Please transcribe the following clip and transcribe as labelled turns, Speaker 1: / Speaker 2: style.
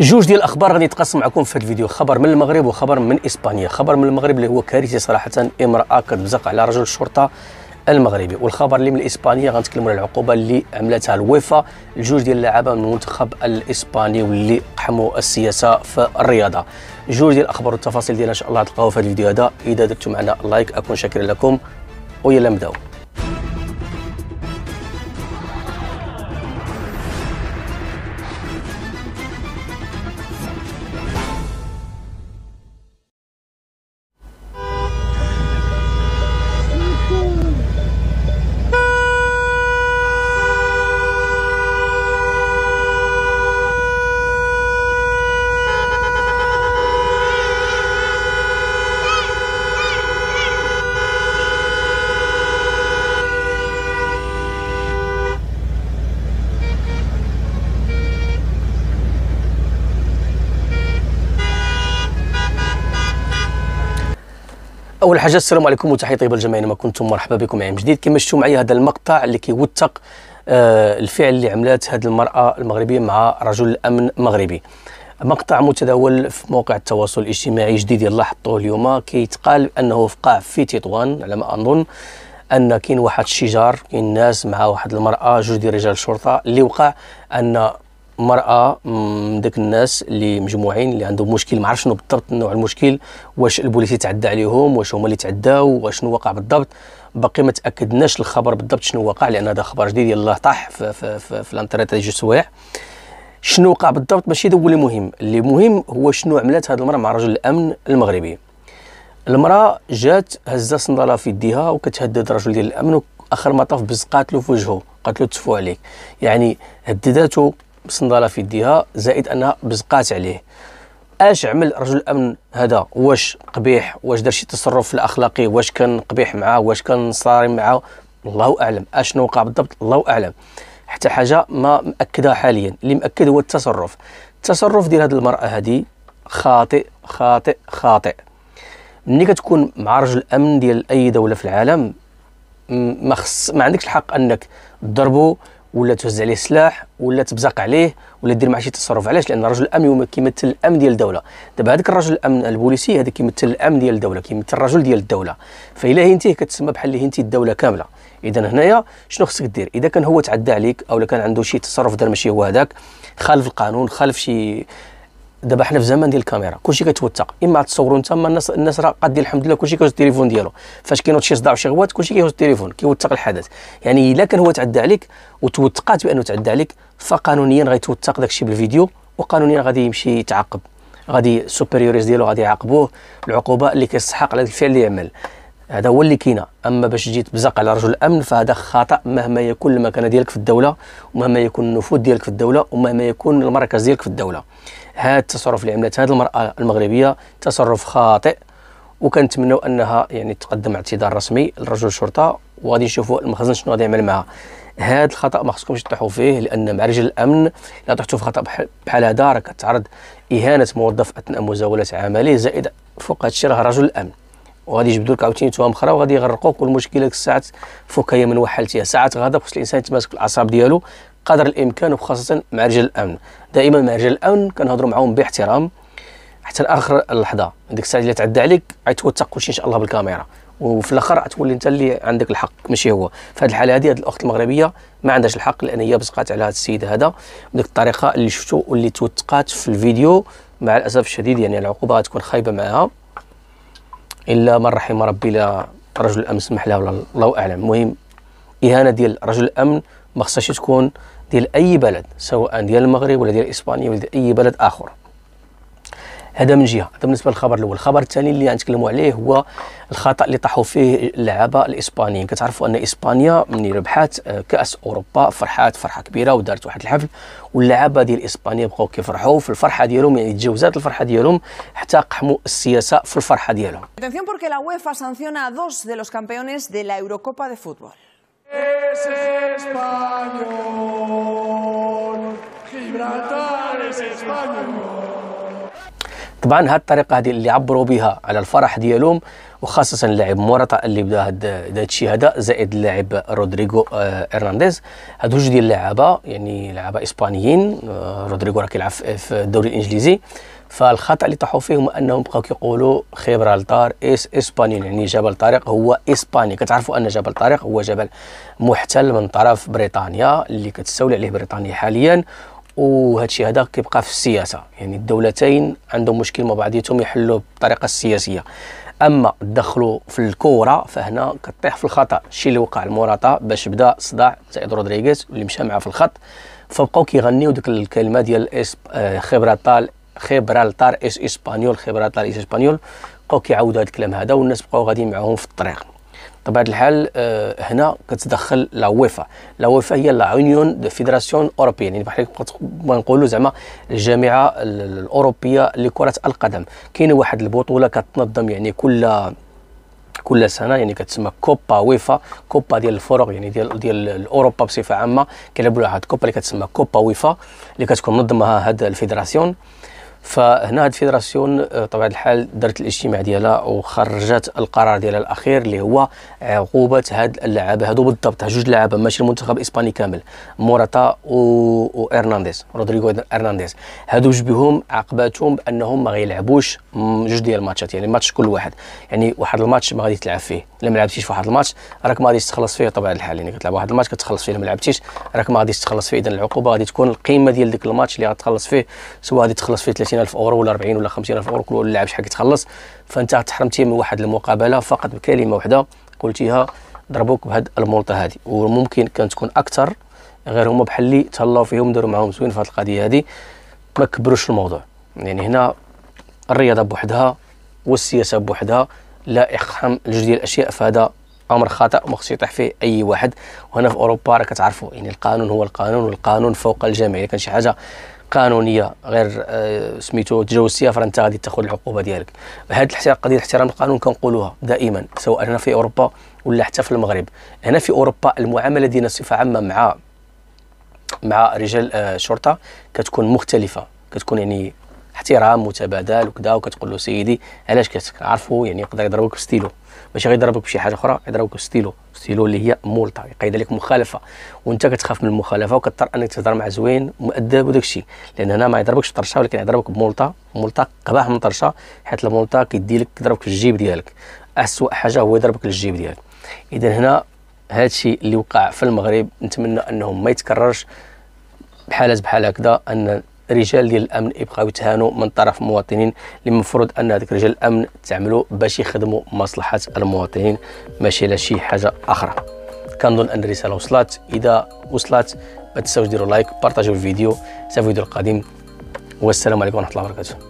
Speaker 1: جوج ديال الاخبار غادي نتقاسم معكم في هذا الفيديو خبر من المغرب وخبر من اسبانيا خبر من المغرب اللي هو كارثي صراحه امراه كتبزق على رجل الشرطه المغربي والخبر اللي من اسبانيا غنتكلموا على العقوبه اللي عملتها الويفا لجوج ديال اللعابه من المنتخب الاسباني واللي قحموا السياسه في الرياضه جوج ديال الاخبار والتفاصيل ديالها ان شاء الله تلقاوها في هذا الفيديو هذا اذا درتوا معنا لايك اكون شاكر لكم ويلا نبداو اول حاجه السلام عليكم وتحيه طيبه للجميع اينما كنتم مرحبا بكم معي من جديد كما شفتوا معايا هذا المقطع اللي كيوثق آه الفعل اللي عملات هذه المراه المغربيه مع رجل الامن مغربي مقطع متداول في موقع التواصل الاجتماعي جديد يلا حطوه اليوم كيتقال انه وقع في تطوان على ما اظن ان كاين واحد الشجار كاين ناس مع واحد المراه جوج ديال رجال الشرطه اللي وقع ان مرأة داك الناس اللي مجموعين اللي عندهم مشكل ما عرفش شنو بالضبط نوع المشكل واش البوليس تعدى عليهم واش هما اللي تعداو واش وقع بالضبط باقي ما تاكدناش الخبر بالضبط شنو وقع لان هذا خبر جديد يلاه طاح في, في, في, في الانترنت هذه جوج سوايع شنو وقع بالضبط ماشي هذا هو اللي مهم اللي مهم هو شنو عملت هذه المرأة مع رجل الامن المغربي المرأة جات هزة صندلة في يديها وكتهدد رجل ديال الامن واخر ما طاف بز قاتلو في وجهه قالت له تفو عليك يعني هددته بصنداله في يديها زائد انها بزقات عليه اش عمل رجل الامن هذا واش قبيح واش دار شي تصرف الاخلاقي واش كان قبيح معاه واش كان صارم معاه الله اعلم اشنو وقع بالضبط الله اعلم حتى حاجه ما مأكده حاليا اللي مأكد هو التصرف التصرف ديال هذه المراه هذه خاطئ خاطئ خاطئ ملي كتكون مع رجل الامن ديال اي دوله في العالم ما خص ما عندكش الحق انك تضربه ولا تهز عليه سلاح ولا تبزق عليه ولا دير معاه شي تصرف علاش لان رجل الامن كيمثل الامن ديال الدوله دابا هذاك الرجل الامن البوليسي هذا كيمثل الامن ديال الدوله كيمثل الرجل ديال الدوله فإلا انت كتسمى بحال اللي انت الدوله كامله اذا هنايا شنو خصك دير اذا كان هو تعدى عليك او كان عنده شي تصرف دار ماشي هو هذاك خالف القانون خالف شي دابا حنا في زمن ديال الكاميرا كلشي كيتوثق اما تصوروا انت اما الناس الناس راه قادين الحمد لله كلشي كيهز التليفون ديالو فاش كينوض شي صداع وشي غوات كلشي كيهز التليفون كيوثق الحدث يعني الا كان هو تعدى عليك وتوثقات بانه تعدى عليك فقانونيا غيتوثق داكشي بالفيديو وقانونيا غادي يمشي يتعاقب غادي السوبريوريز ديالو غادي يعاقبوه العقوبه اللي كيستحق على الفعل اللي يعمل هذا هو اللي كاين اما باش تجي تبزق على رجل الامن فهذا خطا مهما يكون المكانه ديالك في الدوله ومهما يكون النفوذ ديالك في الدوله ومهما يكون المركز ديالك في الدوله هذا التصرف اللي عملته هذه المراه المغربيه تصرف خاطئ وكنتمنوا انها يعني تقدم اعتذار رسمي لرجل الشرطه وغادي نشوفوا المخزن شنو غادي يعمل معها هذا الخطا ما خصكمش تطيحوا فيه لان مع رجل الامن الا طحتوا في خطا بحال هذا راه كتعرض اهانه موظف اثناء مزاوله عمله زائد فوق هذا الشيء راه رجل الامن وغادي يجبدوا لك عاوتاني توهم اخرى وغادي يغرقوك والمشكله ديك الساعات هي من وحلتيها ساعات غاده خص الانسان يتماسك الاعصاب ديالو قدر الامكان وخاصه مع رجال الامن دائما مع رجال الامن كنهضروا معاهم باحترام حتى لاخر اللحظه ديك الساعه اللي تعدى عليك غيتوثق كلشي ان شاء الله بالكاميرا وفي الاخر غتولي انت اللي عندك الحق ماشي هو في هذه الحاله هذه هذه الاخت المغربيه ما عندهاش الحق لان هي بصقات على هذا السيد هذا بديك الطريقه اللي شفتو واللي توثقات في الفيديو مع الاسف الشديد يعني العقوبه غتكون خايبه معها الا من رحم ربي لا رجل الامن سمح له ولا الله اعلم المهم اهانه ديال رجل الامن ما خصهاش تكون ديال اي بلد سواء ديال المغرب ولا ديال اسبانيا ولا ديال اي بلد اخر هذا من جهه هذا بالنسبه للخبر الاول الخبر الثاني اللي غنتكلموا عليه هو الخطا اللي طاحوا فيه اللعابه الاسبانيين كتعرفوا ان اسبانيا من ربحات آه، كاس اوروبا فرحات فرحه كبيره ودارت واحد الحفل واللعابه ديال اسبانيا بقاو كيفرحوا في الفرحه ديالهم يعني تجاوزات الفرحه ديالهم حتى قحموا السياسه في الفرحه ديالهم اتنسيون porque لا ويفا سانسيونا دوس دي لوس كامبيونيس دي لا la دي فوتبول Es español, Gibraltar es español. طبعا الطريقه هذه اللي عبروا بها على الفرح ديالهم وخاصه اللاعب مورطا اللي بدا هاد الشيء هذا زائد اللاعب رودريغو ارنانديز آه، هادو جوج ديال اللعابه يعني لعابه اسبانيين آه، رودريغو راه كيلعب في الدوري الانجليزي فالخطا اللي طاحوا فيه انهم بقاو كيقولوا خيبرالتار اس اسباني يعني جبل طارق هو اسباني كتعرفوا ان جبل طارق هو جبل محتل من طرف بريطانيا اللي كتستولي عليه بريطانيا حاليا وهذا الشيء هذا كيبقى في السياسه يعني الدولتين عندهم مشكل مع بعضياتهم يحلوه بالطريقه السياسيه اما تدخلوا في الكوره فهنا كطيح في الخطا الشيء اللي وقع المراطة باش بدا صداع سعيد رودريغيز اللي مشى معاه في الخط فبقاو كيغنيو ديك الكلمه ديال اس آه، خبرتال خبرالتار اس اسبانيول خبرالتار اس اسبانيول بقاو كيعاودوا هذا الكلام هذا والناس بقاو غاديين معاهم في الطريق بطبيعه الحال آه، هنا كتدخل لا ويفا لا ويفا هي لا يونيون دو فيدراسيون اوروبيه يعني بحال نقولوا زعما الجامعه الاوروبيه لكره القدم كاينه واحد البطوله كتنظم يعني كل كل سنه يعني كتسمى كوبا ويفا كوبا ديال الفرق يعني ديال ديال اوروبا بصفه عامه كيلعبوا واحد كوبا اللي كتسمى كوبا ويفا اللي كتكون منظمها هاد الفيدراسيون فهنا هاد الفيدراسيون آه، طبعا الحال دارت الاجتماع ديالها وخرجت القرار ديالها الاخير اللي هو عقوبه هاد اللعابه هادو بالضبط جوج لعابه ماشي المنتخب الاسباني كامل موراتا و... وارنانديز رودريغو ارنانديز هادو جوج بهم عقباتهم بانهم ما غيلعبوش جوج ديال الماتشات يعني ماتش كل واحد يعني واحد الماتش ما غادي تلعب فيه الا ما لعبتيش في واحد الماتش راك ما غاديش تخلص فيه طبعا الحال يعني كتلعب واحد الماتش كتخلص فيه الا ما لعبتيش راك ما غاديش تخلص فيه اذا العقوبه غادي تكون القيمه ديال ديك الماتش اللي غتخلص فيه سواء غادي تخلص فيه الف اورو ولا 40 ولا 50 الف اورو كل لاعب شحال كيتخلص فانت تحرمتي من واحد المقابله فقط بكلمه واحده قلتيها ضربوك بهاد الملطه هذه وممكن كان تكون اكثر غير هما بحال اللي تهلاو فيهم داروا معاهم زوين في هاد القضيه هذه ما كبروش الموضوع يعني هنا الرياضه بوحدها والسياسه بوحدها لا اقحام الجوج ديال الاشياء فهذا امر خطا وما يطيح فيه اي واحد وهنا في اوروبا راه كتعرفوا يعني القانون هو القانون والقانون فوق الجميع اذا كان شي حاجه قانونيه غير آه، سميتو تجاوزتيها فانت غادي تاخذ العقوبه ديالك هذه الاحترام قضيه احترام القانون كنقولوها دائما سواء هنا في اوروبا ولا حتى في المغرب هنا في اوروبا المعامله ديالنا بصفه عامه مع مع رجال الشرطه آه، كتكون مختلفه كتكون يعني احترام متبادل وكذا وكتقول له سيدي علاش كتعرفوا يعني يقدر يضربك بستيلو ماشي غيضربك بشي حاجه اخرى يضربك بستيلو ستيلو اللي هي مولطه يقيد لك مخالفه وانت كتخاف من المخالفه وكضطر انك تهضر مع زوين مؤدب وداك الشيء لان هنا ما يضربكش بطرشه ولكن يضربك بمولطه مولطه قباح من طرشه حيت المولطه كيدي لك يضربك الجيب ديالك اسوء حاجه هو يضربك الجيب ديالك اذا هنا هذا الشيء اللي وقع في المغرب نتمنى انه ما يتكررش بحالات بحال هكذا ان رجال ديال الامن يبقاو يتهانوا من طرف مواطنين اللي المفروض ان هذوك رجال الامن تعملوا باش يخدموا مصلحه المواطنين ماشي لا شي حاجه اخرى كنظن ان الرساله وصلت اذا وصلت ما تنساوش ديروا لايك بارطاجيو الفيديو حتى الفيديو القادم والسلام عليكم ورحمه الله وبركاته